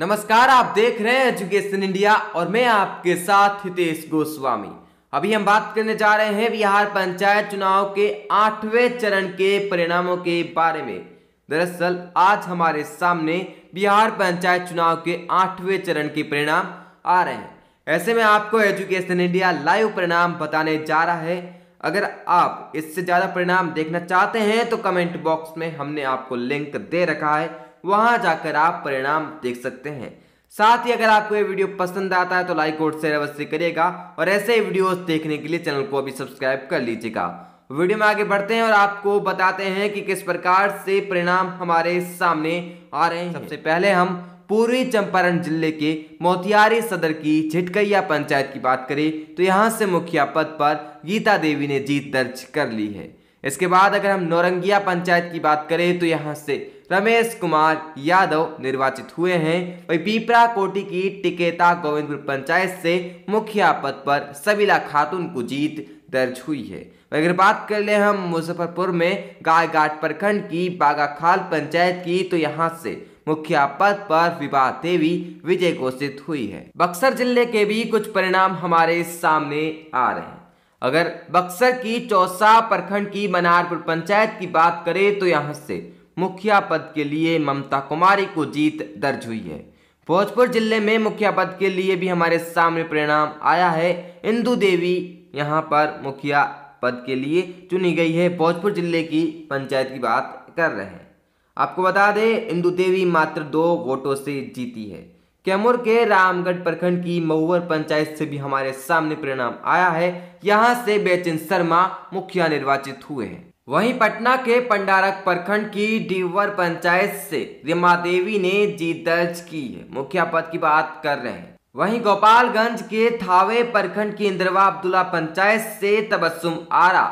नमस्कार आप देख रहे हैं एजुकेशन इंडिया और मैं आपके साथ हितेश गोस्वामी अभी हम बात करने जा रहे हैं बिहार पंचायत चुनाव के आठवें चरण के परिणामों के बारे में दरअसल आज हमारे सामने बिहार पंचायत चुनाव के आठवें चरण के परिणाम आ रहे हैं ऐसे में आपको एजुकेशन इंडिया लाइव परिणाम बताने जा रहा है अगर आप इससे ज़्यादा परिणाम देखना चाहते हैं तो कमेंट बॉक्स में हमने आपको लिंक दे रखा है वहां जाकर आप परिणाम देख सकते हैं साथ ही अगर आपको ये वीडियो पसंद आता है तो लाइक और शेयर अवश्य करिएगा और ऐसे ही वीडियोस देखने के लिए चैनल को अभी सब्सक्राइब कर लीजिएगा वीडियो में आगे बढ़ते हैं और आपको बताते हैं कि किस प्रकार से परिणाम हमारे सामने आ रहे हैं सबसे पहले हम पूर्वी चंपारण जिले के मोतिहारी सदर की झिटकैया पंचायत की बात करें तो यहाँ से मुखिया पद पर गीता देवी ने जीत दर्ज कर ली है इसके बाद अगर हम नौरंगिया पंचायत की बात करें तो यहाँ से रमेश कुमार यादव निर्वाचित हुए हैं वही पीपरा कोटी की टिकेता गोविंदपुर पंचायत से मुखिया पद पर सबीला खातून को जीत दर्ज हुई है अगर बात कर ले हम मुजफ्फरपुर में गाय घाट प्रखंड की बागाखाल पंचायत की तो यहाँ से मुखिया पद पर विवाह देवी विजय घोषित हुई है बक्सर जिले के भी कुछ परिणाम हमारे सामने आ रहे हैं अगर बक्सर की चौसा प्रखंड की मनारपुर पंचायत की बात करें तो यहाँ से मुखिया पद के लिए ममता कुमारी को जीत दर्ज हुई है भोजपुर जिले में मुखिया पद के लिए भी हमारे सामने परिणाम आया है इंदू देवी यहाँ पर मुखिया पद के लिए चुनी गई है भोजपुर जिले की पंचायत की बात कर रहे हैं आपको बता दें इंदू देवी मात्र दो वोटों से जीती है कैमूर के रामगढ़ प्रखंड की महुअर पंचायत से भी हमारे सामने परिणाम आया है यहाँ से बेचिन शर्मा मुखिया निर्वाचित हुए हैं वहीं पटना के पंडारक प्रखंड की डीवर पंचायत से रिमा देवी ने जीत दर्ज की है मुखिया पद की बात कर रहे हैं वहीं गोपालगंज के थावे प्रखंड की इंद्रवा अब्दुल्ला पंचायत से तबस्सुम आरा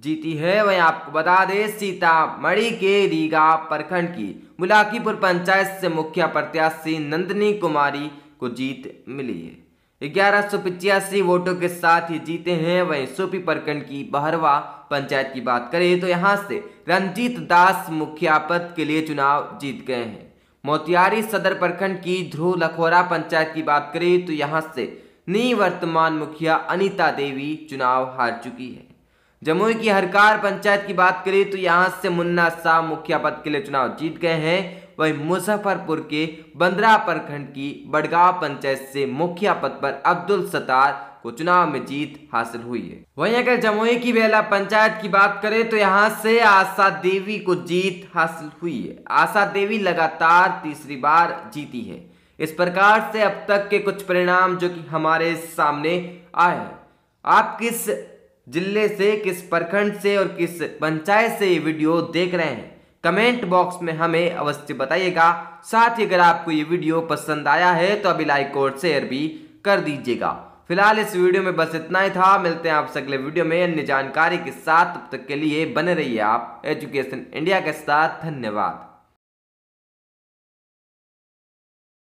जीती है वहीं आपको बता दें सीतामढ़ी के रीगा प्रखंड की मुलाकीपुर पंचायत से मुखिया प्रत्याशी नंदनी कुमारी को जीत मिली है ग्यारह सौ वोटों के साथ ही जीते हैं वहीं सोपी प्रखंड की बहरवा पंचायत की बात करें तो यहां से रंजीत दास मुखिया पद के लिए चुनाव जीत गए हैं मोतिहारी सदर प्रखंड की ध्रुव लखोरा पंचायत की बात करें तो यहां से निवर्तमान मुखिया अनिता देवी चुनाव हार चुकी है जमुई की हरकार पंचायत की बात करें तो यहाँ से मुन्ना शाह मुखिया पद के लिए चुनाव जीत गए हैं वहीं मुजफ्फरपुर के बंदरा प्रखंड की बड़गांव पंचायत से मुखिया पद पर अब्दुल सतार को चुनाव में जीत हासिल हुई है वहीं अगर जमुई की बेला पंचायत की बात करें तो यहां से आशा देवी को जीत हासिल हुई है आशा देवी लगातार तीसरी बार जीती है इस प्रकार से अब तक के कुछ परिणाम जो कि हमारे सामने आए हैं आप किस जिले से किस प्रखंड से और किस पंचायत से ये वीडियो देख रहे हैं कमेंट बॉक्स में हमें अवश्य बताइएगा साथ ही अगर आपको ये वीडियो पसंद आया है तो अभी लाइक और शेयर भी कर दीजिएगा फिलहाल इस वीडियो में बस इतना ही था मिलते हैं आपसे अगले वीडियो में अन्य जानकारी के साथ तब तक के लिए बने रहिए आप एजुकेशन इंडिया के साथ धन्यवाद